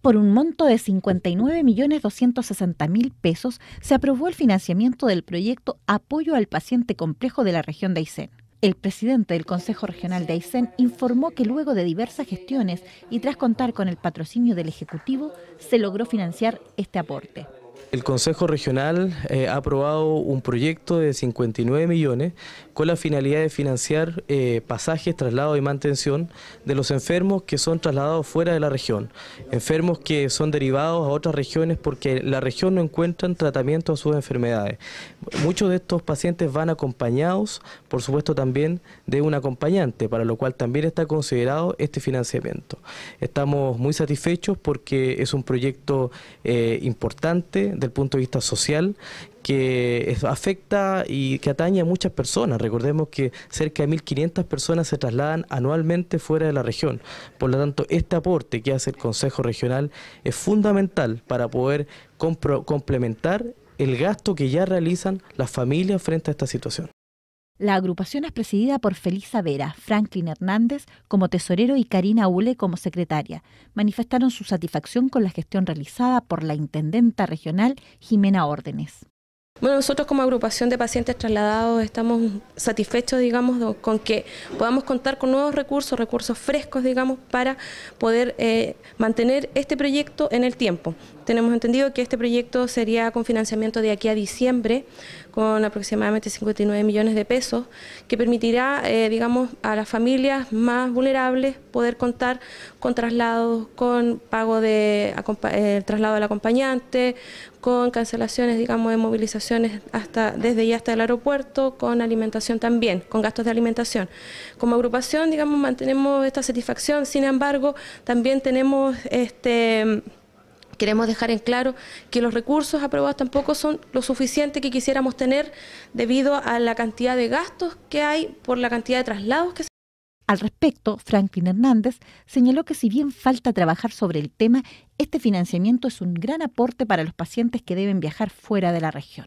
por un monto de 59.260.000 pesos se aprobó el financiamiento del proyecto Apoyo al Paciente Complejo de la región de Aysén. El presidente del Consejo Regional de Aysén informó que luego de diversas gestiones y tras contar con el patrocinio del Ejecutivo, se logró financiar este aporte. El Consejo Regional eh, ha aprobado un proyecto de 59 millones con la finalidad de financiar eh, pasajes, traslados y mantención de los enfermos que son trasladados fuera de la región, enfermos que son derivados a otras regiones porque la región no encuentra tratamiento a sus enfermedades. Muchos de estos pacientes van acompañados, por supuesto también de un acompañante, para lo cual también está considerado este financiamiento. Estamos muy satisfechos porque es un proyecto eh, importante del punto de vista social que afecta y que atañe a muchas personas. Recordemos que cerca de 1.500 personas se trasladan anualmente fuera de la región. Por lo tanto, este aporte que hace el Consejo Regional es fundamental para poder complementar el gasto que ya realizan las familias frente a esta situación. La agrupación es presidida por Felisa Vera, Franklin Hernández como tesorero y Karina Ule como secretaria. Manifestaron su satisfacción con la gestión realizada por la intendenta regional Jimena Órdenes. Bueno, nosotros como agrupación de pacientes trasladados estamos satisfechos, digamos, con que podamos contar con nuevos recursos, recursos frescos, digamos, para poder eh, mantener este proyecto en el tiempo. Tenemos entendido que este proyecto sería con financiamiento de aquí a diciembre, con aproximadamente 59 millones de pesos, que permitirá, eh, digamos, a las familias más vulnerables poder contar con traslados, con pago de el traslado del acompañante, con cancelaciones, digamos, de movilización hasta, desde y hasta el aeropuerto, con alimentación también, con gastos de alimentación. Como agrupación, digamos, mantenemos esta satisfacción, sin embargo, también tenemos este queremos dejar en claro que los recursos aprobados tampoco son lo suficiente que quisiéramos tener debido a la cantidad de gastos que hay por la cantidad de traslados que se al respecto, Franklin Hernández señaló que si bien falta trabajar sobre el tema, este financiamiento es un gran aporte para los pacientes que deben viajar fuera de la región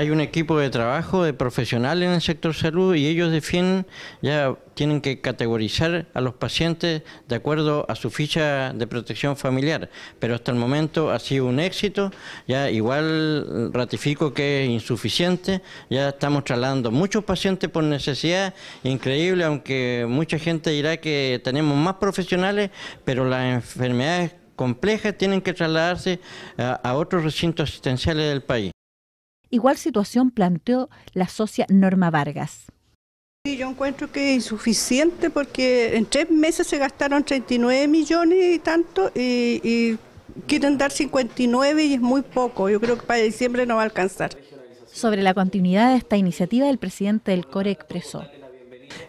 hay un equipo de trabajo de profesionales en el sector salud y ellos defienden, ya tienen que categorizar a los pacientes de acuerdo a su ficha de protección familiar, pero hasta el momento ha sido un éxito, ya igual ratifico que es insuficiente, ya estamos trasladando muchos pacientes por necesidad, increíble, aunque mucha gente dirá que tenemos más profesionales, pero las enfermedades complejas tienen que trasladarse a otros recintos asistenciales del país. Igual situación planteó la socia Norma Vargas. Sí, yo encuentro que es insuficiente porque en tres meses se gastaron 39 millones y tanto y, y quieren dar 59 y es muy poco. Yo creo que para diciembre no va a alcanzar. Sobre la continuidad de esta iniciativa, el presidente del CORE expresó.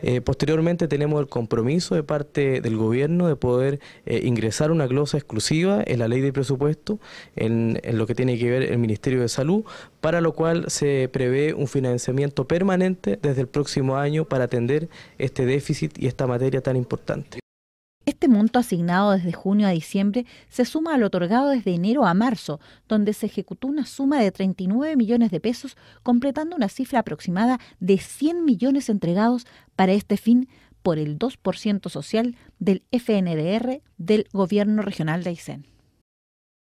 Eh, posteriormente tenemos el compromiso de parte del gobierno de poder eh, ingresar una glosa exclusiva en la ley de presupuesto, en, lo que tiene que ver el Ministerio de Salud, para lo cual se prevé un financiamiento permanente desde el próximo año para atender este déficit y esta materia tan importante. Este monto asignado desde junio a diciembre se suma al otorgado desde enero a marzo, donde se ejecutó una suma de 39 millones de pesos, completando una cifra aproximada de 100 millones entregados para este fin por el 2% social del FNDR del Gobierno Regional de Aysén.